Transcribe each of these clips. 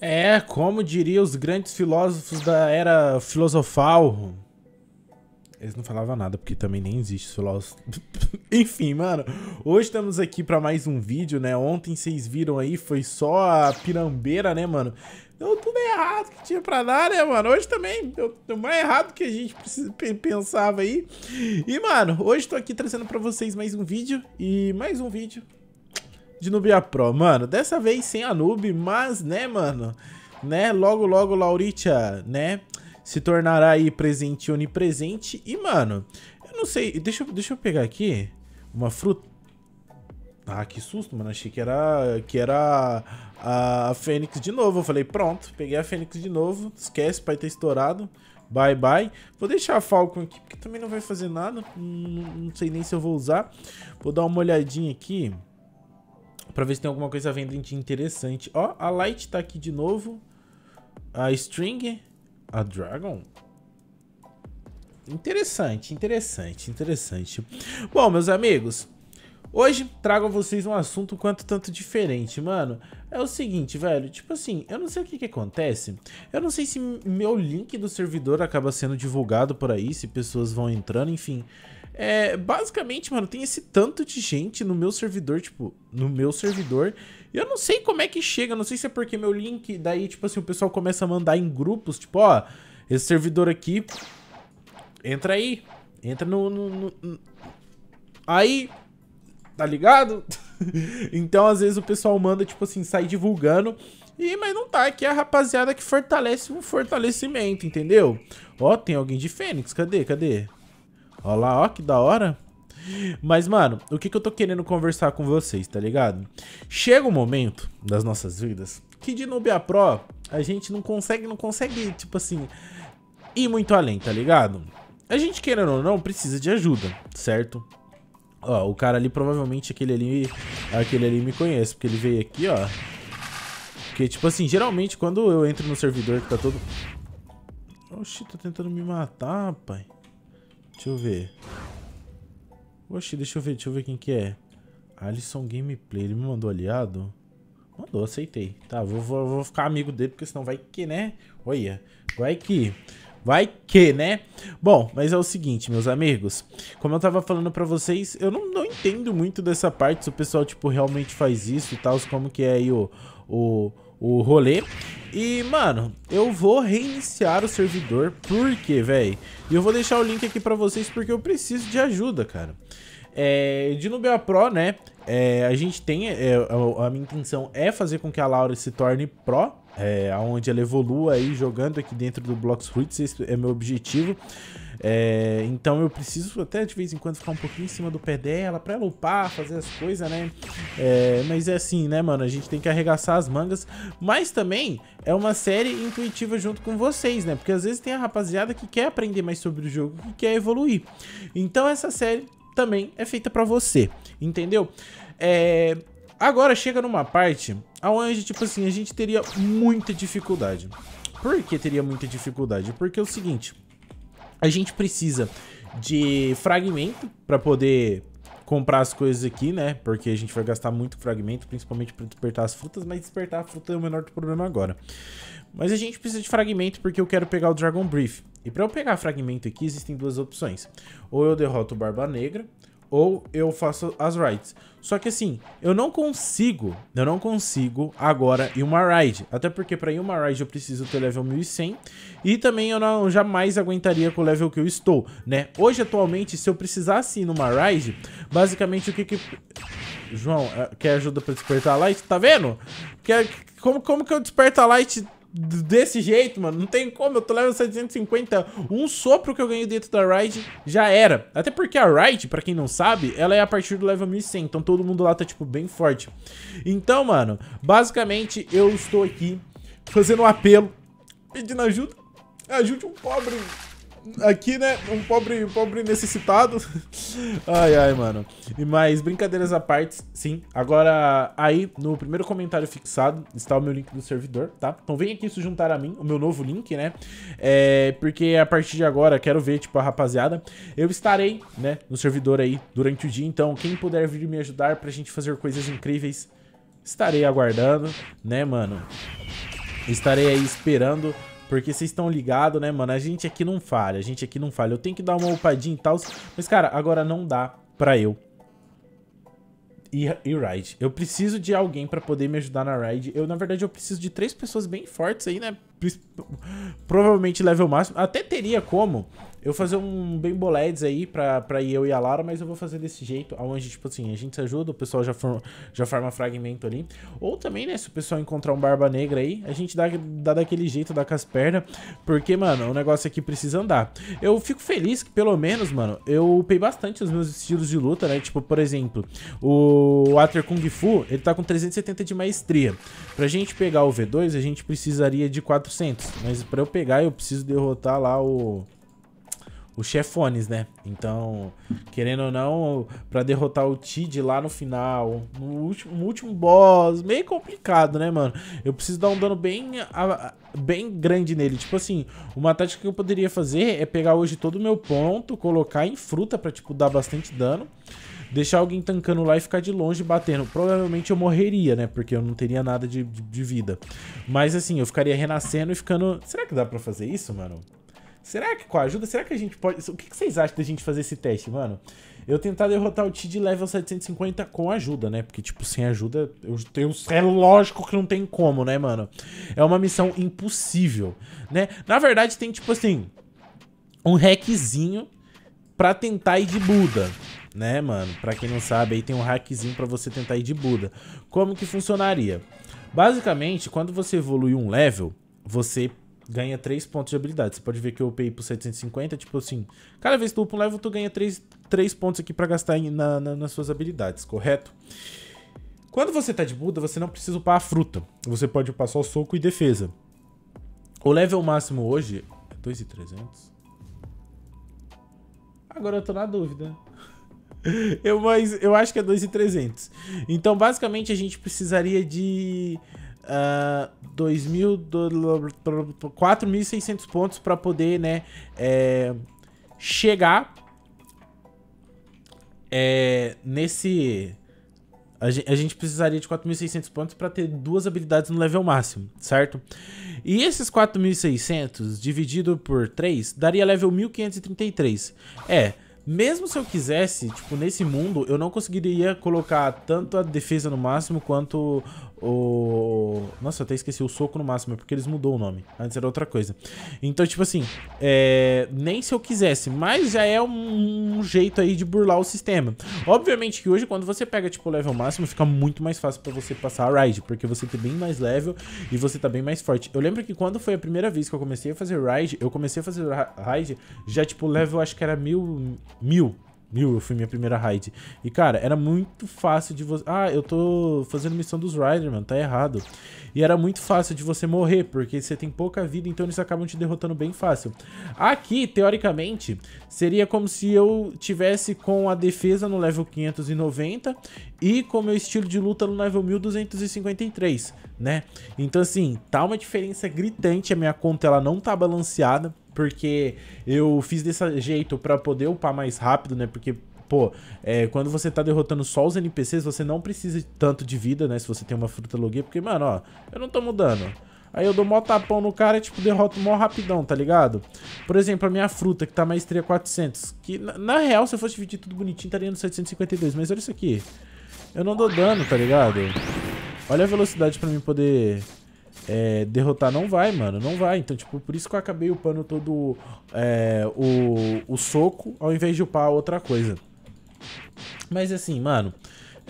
É, como diriam os grandes filósofos da era filosofal. Eles não falavam nada, porque também nem existe filósofo. Enfim, mano, hoje estamos aqui para mais um vídeo, né? Ontem vocês viram aí, foi só a pirambeira, né, mano? Deu tudo errado que tinha pra dar, né, mano? Hoje também deu, deu mais errado que a gente pensava aí. E, mano, hoje tô aqui trazendo pra vocês mais um vídeo e mais um vídeo de Nubia Pro. Mano, dessa vez sem a Noob, mas, né, mano? Né? Logo, logo, Lauritia, né? Se tornará aí presente onipresente. E, mano, eu não sei. Deixa, deixa eu pegar aqui uma fruta. Ah, que susto, mano. Achei que era, que era a, a Fênix de novo. Eu falei, pronto, peguei a Fênix de novo. Esquece, vai ter tá estourado. Bye, bye. Vou deixar a Falcon aqui, porque também não vai fazer nada. Não, não sei nem se eu vou usar. Vou dar uma olhadinha aqui. Pra ver se tem alguma coisa vendo interessante. Ó, a Light tá aqui de novo. A String. A Dragon. Interessante, interessante, interessante. Bom, meus amigos, Hoje trago a vocês um assunto quanto tanto diferente, mano. É o seguinte, velho, tipo assim, eu não sei o que que acontece. Eu não sei se meu link do servidor acaba sendo divulgado por aí, se pessoas vão entrando, enfim. É, basicamente, mano, tem esse tanto de gente no meu servidor, tipo, no meu servidor. E eu não sei como é que chega, não sei se é porque meu link, daí, tipo assim, o pessoal começa a mandar em grupos, tipo, ó, esse servidor aqui, entra aí, entra no... no, no, aí, tá ligado? então, às vezes, o pessoal manda, tipo assim, sai divulgando... E, mas não tá, aqui é a rapaziada que fortalece o fortalecimento, entendeu? Ó, tem alguém de Fênix, cadê, cadê? Ó lá, ó, que da hora. Mas, mano, o que, que eu tô querendo conversar com vocês, tá ligado? Chega o um momento das nossas vidas que de Nubia Pro a gente não consegue, não consegue, tipo assim, ir muito além, tá ligado? A gente, querendo ou não, precisa de ajuda, certo? Ó, o cara ali, provavelmente, aquele ali, aquele ali me conhece, porque ele veio aqui, ó. Porque, tipo assim, geralmente, quando eu entro no servidor que tá todo... Oxi, tá tentando me matar, pai. Deixa eu ver. Oxi, deixa eu ver, deixa eu ver quem que é. Alisson Gameplay, ele me mandou aliado? Mandou, aceitei. Tá, vou, vou, vou ficar amigo dele, porque senão vai que, né? Olha, vai que... Vai que, né? Bom, mas é o seguinte, meus amigos. Como eu tava falando pra vocês, eu não, não entendo muito dessa parte, se o pessoal, tipo, realmente faz isso e tal, como que é aí o... o o rolê. E, mano, eu vou reiniciar o servidor, porque, velho? E eu vou deixar o link aqui pra vocês, porque eu preciso de ajuda, cara. É, de Nubia Pro, né, é, a gente tem... É, a, minha intenção é fazer com que a Laura se torne Pro, é, onde ela evolua aí jogando aqui dentro do Blocks Fruits, esse é meu objetivo. É, então eu preciso até de vez em quando ficar um pouquinho em cima do pé dela pra ela upar, fazer as coisas, né? É, mas é assim, né, mano? A gente tem que arregaçar as mangas. Mas também é uma série intuitiva junto com vocês, né? Porque às vezes tem a rapaziada que quer aprender mais sobre o jogo, que quer evoluir. Então essa série também é feita pra você, entendeu? É... Agora chega numa parte aonde, tipo assim, a gente teria muita dificuldade. Por que teria muita dificuldade? Porque é o seguinte... A gente precisa de fragmento para poder comprar as coisas aqui, né? Porque a gente vai gastar muito fragmento, principalmente para despertar as frutas, mas despertar a fruta é o menor problema agora. Mas a gente precisa de fragmento porque eu quero pegar o Dragon Brief. E para eu pegar fragmento aqui, existem duas opções. Ou eu derroto o Barba Negra, ou eu faço as rides. Só que assim, eu não consigo, eu não consigo agora ir uma ride. Até porque para ir uma ride eu preciso ter level 1100 e também eu não jamais aguentaria com o level que eu estou, né? Hoje atualmente, se eu precisasse ir numa ride, basicamente o que que João, eh, quer ajuda para despertar a light? Tá vendo? Quer é, como como que eu desperto a light desse jeito, mano. Não tem como, eu tô level 750. Um sopro que eu ganhei dentro da ride já era. Até porque a ride pra quem não sabe, ela é a partir do level 1100. Então todo mundo lá tá, tipo, bem forte. Então, mano, basicamente eu estou aqui fazendo um apelo, pedindo ajuda. Ajude um pobre, aqui, né? Um pobre, um pobre necessitado. Ai, ai, mano. e Mas brincadeiras à parte, sim. Agora, aí, no primeiro comentário fixado, está o meu link do servidor, tá? Então vem aqui se juntar a mim, o meu novo link, né? É, porque a partir de agora, quero ver, tipo, a rapaziada. Eu estarei, né, no servidor aí durante o dia. Então, quem puder vir me ajudar pra gente fazer coisas incríveis, estarei aguardando, né, mano? Estarei aí esperando porque vocês estão ligados, né, mano? A gente aqui não falha, a gente aqui não falha. Eu tenho que dar uma upadinha e tal. Mas, cara, agora não dá pra eu e, e ride. Eu preciso de alguém para poder me ajudar na ride. Eu, na verdade, eu preciso de três pessoas bem fortes aí, né? Provavelmente level máximo. Até teria como eu vou fazer um bem boledes aí pra, pra ir eu e a Lara, mas eu vou fazer desse jeito, onde, tipo assim, a gente se ajuda, o pessoal já, forma, já forma fragmento ali. Ou também, né, se o pessoal encontrar um barba negra aí, a gente dá, dá daquele jeito, dá com as pernas, porque, mano, o negócio aqui precisa andar. Eu fico feliz que, pelo menos, mano, eu upei bastante os meus estilos de luta, né, tipo, por exemplo, o Water Kung Fu, ele tá com 370 de maestria. Pra gente pegar o V2, a gente precisaria de 400, mas pra eu pegar, eu preciso derrotar lá o os chefones, né? Então, querendo ou não, para derrotar o Tid lá no final, no último, no último boss, meio complicado, né, mano? Eu preciso dar um dano bem, bem grande nele. Tipo assim, uma tática que eu poderia fazer é pegar hoje todo o meu ponto, colocar em fruta pra, tipo, dar bastante dano. Deixar alguém tancando lá e ficar de longe batendo. Provavelmente eu morreria, né? Porque eu não teria nada de, de, de vida. Mas assim, eu ficaria renascendo e ficando... Será que dá pra fazer isso, mano? Será que com a ajuda, será que a gente pode... O que, vocês acham da gente fazer esse teste, mano? Eu tentar derrotar o Tid level 750 com ajuda, né? Porque, tipo, sem ajuda, eu tenho... é lógico que não tem como, né, mano? É uma missão impossível, né? Na verdade, tem, tipo assim, um hackzinho pra tentar ir de Buda, né, mano? Pra quem não sabe, aí tem um hackzinho pra você tentar ir de Buda. Como que funcionaria? Basicamente, quando você evolui um level, você ganha 3 pontos de habilidade. Você pode ver que eu upei pro 750, tipo assim, cada vez que tu upa um level, tu ganha 3, 3 pontos aqui pra gastar na, na, nas suas habilidades, correto? Quando você tá de Buda, você não precisa upar a fruta. Você pode upar só soco e defesa. O level máximo hoje é 2,300. Agora eu tô na dúvida. Eu, mas eu acho que é 2,300. Então, basicamente, a gente precisaria de uh, 4.600 pontos para poder, né, é, chegar é, nesse... A gente, precisaria de 4.600 pontos para ter duas habilidades no level máximo, certo? E esses 4.600 dividido por 3 daria level 1.533. É, mesmo se eu quisesse, tipo, nesse mundo, eu não conseguiria colocar tanto a defesa no máximo quanto o... Nossa, eu até esqueci o soco no máximo, é porque eles mudou o nome. Antes era outra coisa. Então, tipo assim, é... nem se eu quisesse, mas já é um, um jeito aí de burlar o sistema. Obviamente que hoje, quando você pega, tipo, o level máximo, fica muito mais fácil pra você passar a ride, porque você tem bem mais level e você tá bem mais forte. Eu lembro que quando foi a primeira vez que eu comecei a fazer ride, eu comecei a fazer ride já, tipo, level, acho que era mil, mil Mil, eu fui minha primeira raid. E, cara, era muito fácil de você... Ah, eu tô fazendo missão dos Rider, mano, tá errado. E era muito fácil de você morrer, porque você tem pouca vida, então eles acabam te derrotando bem fácil. Aqui, teoricamente, seria como se eu tivesse com a defesa no level 590 e com meu estilo de luta no level 1253, né? Então, assim, tá uma diferença gritante, a minha conta ela não tá balanceada porque eu fiz desse jeito para poder upar mais rápido, né? Porque pô, é, quando você tá derrotando só os NPCs, você não precisa tanto de vida, né? Se você tem uma fruta logue porque, mano, ó, eu não tô mudando. Aí eu dou mó tapão no cara e, tipo, derroto mó rapidão, tá ligado? Por exemplo, a minha fruta, que tá maestria 400, que, na, na real, se eu fosse dividir tudo bonitinho, estaria no 752, mas olha isso aqui. Eu não dou dano, tá ligado? Olha a velocidade pra mim poder é, derrotar não vai, mano. Não vai. Então, tipo, por isso que eu acabei upando todo é, o, o soco ao invés de upar outra coisa. Mas assim, mano.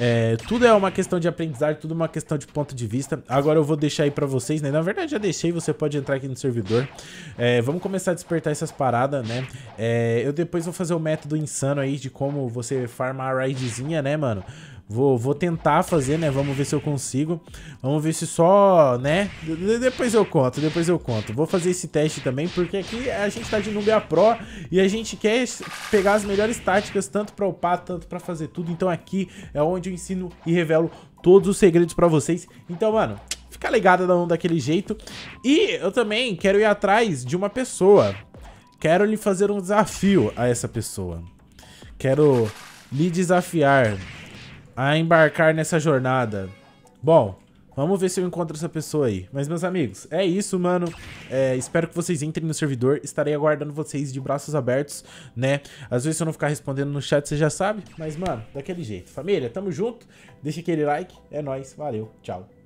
É, tudo é uma questão de aprendizagem, tudo é uma questão de ponto de vista. Agora eu vou deixar aí pra vocês, né? Na verdade já deixei, você pode entrar aqui no servidor. É, vamos começar a despertar essas paradas, né? É, eu depois vou fazer o um método insano aí de como você farmar a raidzinha, né, mano? Vou, vou tentar fazer, né? Vamos ver se eu consigo. Vamos ver se só, né? depois eu conto, depois eu conto. Vou fazer esse teste também, porque aqui a gente tá de Nubia Pro e a gente quer pegar as melhores táticas, tanto pra upar, tanto pra fazer tudo. Então aqui é onde eu ensino e revelo todos os segredos pra vocês. Então, mano, fica ligado não daquele jeito. E eu também quero ir atrás de uma pessoa. Quero lhe fazer um desafio a essa pessoa. Quero lhe desafiar a embarcar nessa jornada. Bom, Vamos ver se eu encontro essa pessoa aí. Mas, meus amigos, é isso, mano. É, espero que vocês entrem no servidor. Estarei aguardando vocês de braços abertos, né? Às vezes, se eu não ficar respondendo no chat, você já sabe. Mas, mano, daquele jeito. Família, tamo junto. Deixa aquele like. É nóis. Valeu. Tchau.